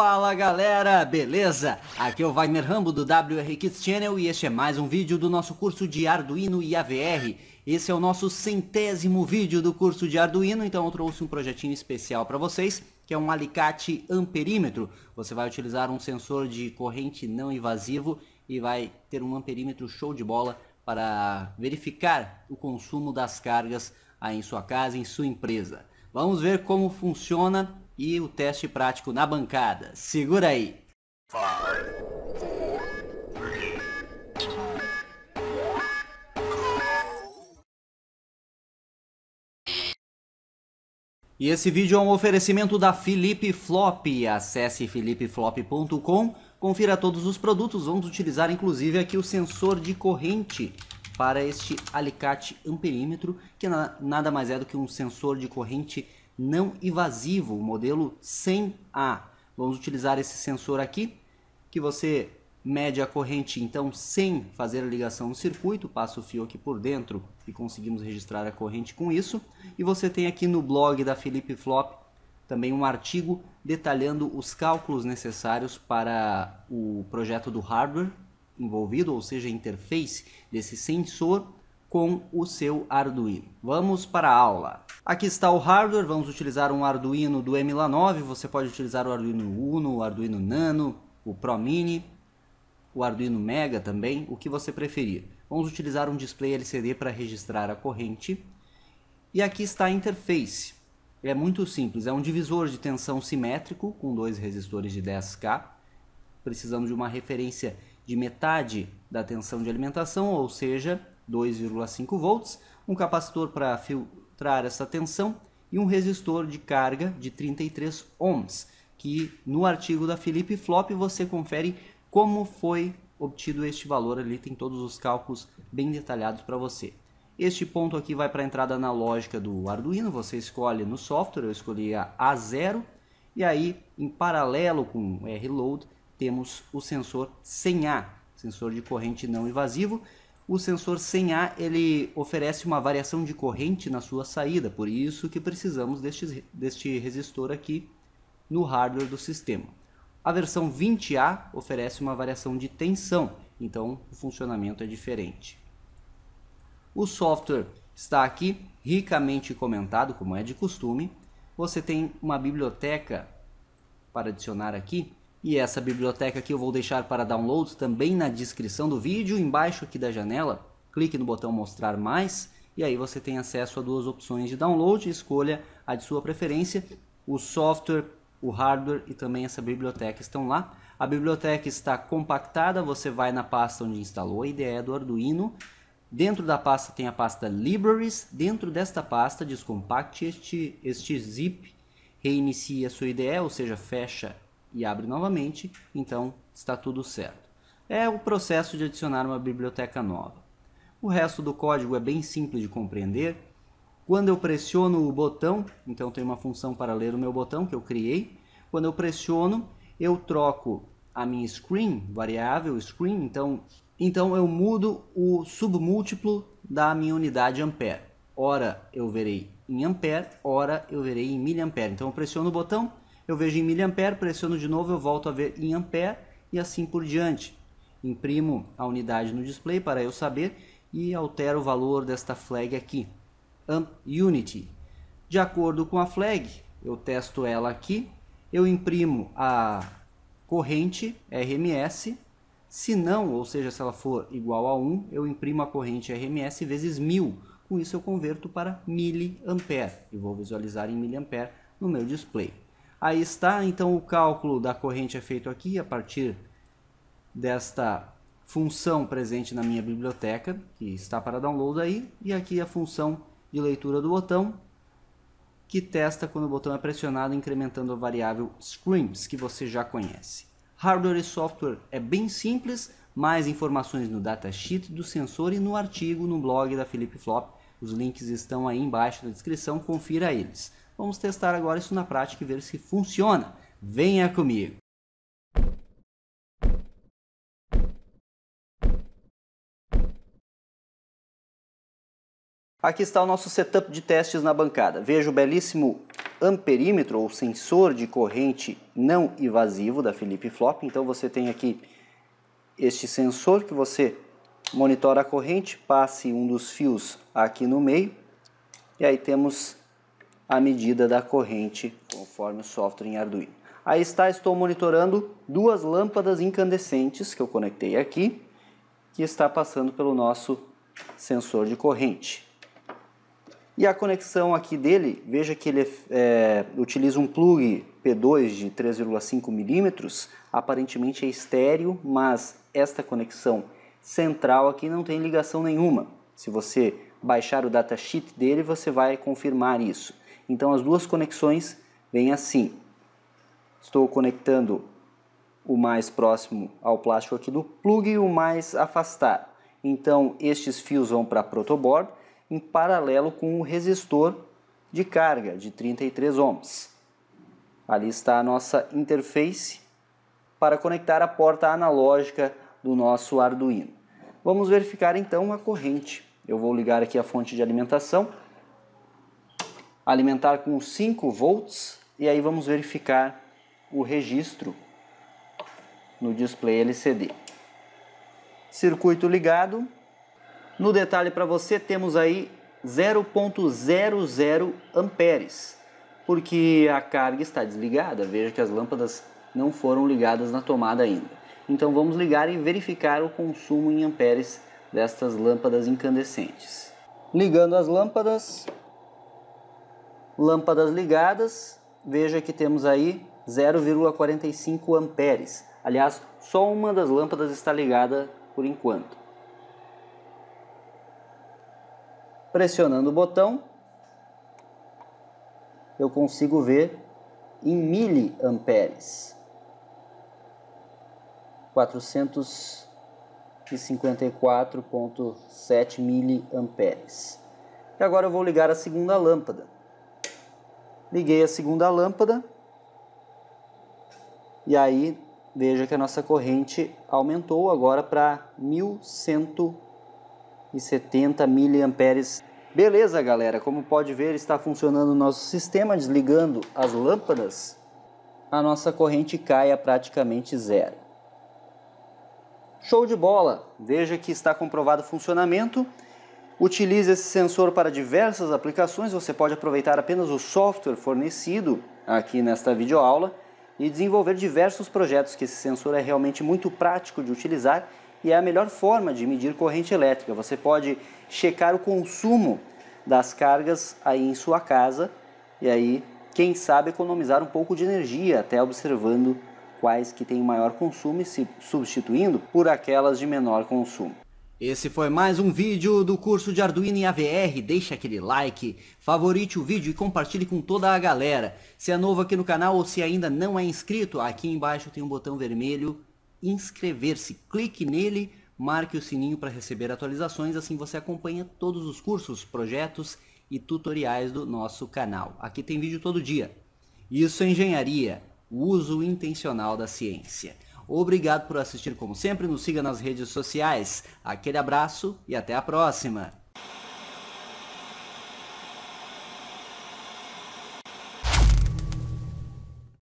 Fala galera, beleza? Aqui é o Wagner Rambo do WR Kids Channel e este é mais um vídeo do nosso curso de Arduino e AVR. Esse é o nosso centésimo vídeo do curso de Arduino, então eu trouxe um projetinho especial para vocês, que é um alicate amperímetro. Você vai utilizar um sensor de corrente não invasivo e vai ter um amperímetro show de bola para verificar o consumo das cargas aí em sua casa, em sua empresa. Vamos ver como funciona e o teste prático na bancada. Segura aí! E esse vídeo é um oferecimento da Felipe Flop. Acesse felipeflop.com, confira todos os produtos. Vamos utilizar inclusive aqui o sensor de corrente para este alicate amperímetro, que nada mais é do que um sensor de corrente não invasivo, o modelo 100A. Vamos utilizar esse sensor aqui, que você mede a corrente então sem fazer a ligação no circuito, passa o fio aqui por dentro e conseguimos registrar a corrente com isso. E você tem aqui no blog da Felipe Flop também um artigo detalhando os cálculos necessários para o projeto do hardware envolvido, ou seja, a interface desse sensor com o seu Arduino. Vamos para a aula. Aqui está o hardware, vamos utilizar um Arduino do MLA9, você pode utilizar o Arduino Uno, o Arduino Nano, o Pro Mini, o Arduino Mega também, o que você preferir. Vamos utilizar um display LCD para registrar a corrente. E aqui está a interface. É muito simples, é um divisor de tensão simétrico com dois resistores de 10K. Precisamos de uma referência de metade da tensão de alimentação, ou seja, 2,5 volts, um capacitor para filtrar essa tensão e um resistor de carga de 33 ohms, que no artigo da Felipe Flop você confere como foi obtido este valor, ali tem todos os cálculos bem detalhados para você. Este ponto aqui vai para a entrada analógica do Arduino, você escolhe no software, eu escolhi a A0, e aí em paralelo com o R-Load temos o sensor sem a sensor de corrente não invasivo, o sensor 100 A ele oferece uma variação de corrente na sua saída, por isso que precisamos deste, deste resistor aqui no hardware do sistema. A versão 20A oferece uma variação de tensão, então o funcionamento é diferente. O software está aqui ricamente comentado, como é de costume. Você tem uma biblioteca para adicionar aqui, e essa biblioteca aqui eu vou deixar para download também na descrição do vídeo, embaixo aqui da janela. Clique no botão mostrar mais e aí você tem acesso a duas opções de download, escolha a de sua preferência. O software, o hardware e também essa biblioteca estão lá. A biblioteca está compactada, você vai na pasta onde instalou a IDE é do Arduino. Dentro da pasta tem a pasta Libraries. Dentro desta pasta descompacte este, este zip, reinicie a sua IDE, ou seja, fecha e abre novamente, então está tudo certo. É o processo de adicionar uma biblioteca nova. O resto do código é bem simples de compreender. Quando eu pressiono o botão, então tem uma função para ler o meu botão que eu criei. Quando eu pressiono, eu troco a minha screen, variável screen, então, então eu mudo o submúltiplo da minha unidade ampere. Ora eu verei em ampere, ora eu verei em miliampere. Então eu pressiono o botão, eu vejo em miliampere, pressiono de novo, eu volto a ver em ampere e assim por diante. Imprimo a unidade no display para eu saber e altero o valor desta flag aqui, amp unity. De acordo com a flag, eu testo ela aqui, eu imprimo a corrente RMS, se não, ou seja, se ela for igual a 1, eu imprimo a corrente RMS vezes 1000, com isso eu converto para miliampere e vou visualizar em miliampere no meu display. Aí está, então o cálculo da corrente é feito aqui a partir desta função presente na minha biblioteca, que está para download aí, e aqui a função de leitura do botão, que testa quando o botão é pressionado, incrementando a variável screams, que você já conhece. Hardware e software é bem simples, mais informações no datasheet do sensor e no artigo no blog da Felipe Flop. Os links estão aí embaixo na descrição, confira eles. Vamos testar agora isso na prática e ver se funciona. Venha comigo! Aqui está o nosso setup de testes na bancada. Veja o belíssimo amperímetro ou sensor de corrente não invasivo da Felipe Flop. Então você tem aqui este sensor que você monitora a corrente, passe um dos fios aqui no meio e aí temos a medida da corrente conforme o software em Arduino. Aí está, estou monitorando duas lâmpadas incandescentes que eu conectei aqui, que está passando pelo nosso sensor de corrente. E a conexão aqui dele, veja que ele é, utiliza um plug P2 de 3,5 milímetros, aparentemente é estéreo, mas esta conexão central aqui não tem ligação nenhuma. Se você baixar o datasheet dele, você vai confirmar isso. Então as duas conexões vêm assim. Estou conectando o mais próximo ao plástico aqui do plug e o mais afastado. Então estes fios vão para protoboard em paralelo com o resistor de carga de 33 ohms. Ali está a nossa interface para conectar a porta analógica do nosso Arduino. Vamos verificar então a corrente. Eu vou ligar aqui a fonte de alimentação alimentar com 5 volts e aí vamos verificar o registro no display LCD. Circuito ligado. No detalhe para você temos aí 0.00 amperes, porque a carga está desligada. Veja que as lâmpadas não foram ligadas na tomada ainda. Então vamos ligar e verificar o consumo em amperes destas lâmpadas incandescentes. Ligando as lâmpadas, Lâmpadas ligadas, veja que temos aí 0,45 amperes. Aliás, só uma das lâmpadas está ligada por enquanto. Pressionando o botão, eu consigo ver em miliamperes. 454,7 miliamperes. E agora eu vou ligar a segunda lâmpada. Liguei a segunda lâmpada e aí veja que a nossa corrente aumentou agora para 1170 miliamperes. Beleza, galera, como pode ver, está funcionando o nosso sistema desligando as lâmpadas. A nossa corrente cai a praticamente zero. Show de bola! Veja que está comprovado o funcionamento. Utilize esse sensor para diversas aplicações, você pode aproveitar apenas o software fornecido aqui nesta videoaula e desenvolver diversos projetos que esse sensor é realmente muito prático de utilizar e é a melhor forma de medir corrente elétrica. Você pode checar o consumo das cargas aí em sua casa e aí, quem sabe, economizar um pouco de energia até observando quais que têm maior consumo e se substituindo por aquelas de menor consumo. Esse foi mais um vídeo do curso de Arduino e AVR, deixa aquele like, favorite o vídeo e compartilhe com toda a galera. Se é novo aqui no canal ou se ainda não é inscrito, aqui embaixo tem um botão vermelho, inscrever-se, clique nele, marque o sininho para receber atualizações, assim você acompanha todos os cursos, projetos e tutoriais do nosso canal. Aqui tem vídeo todo dia. Isso é engenharia, o uso intencional da ciência. Obrigado por assistir como sempre, nos siga nas redes sociais. Aquele abraço e até a próxima!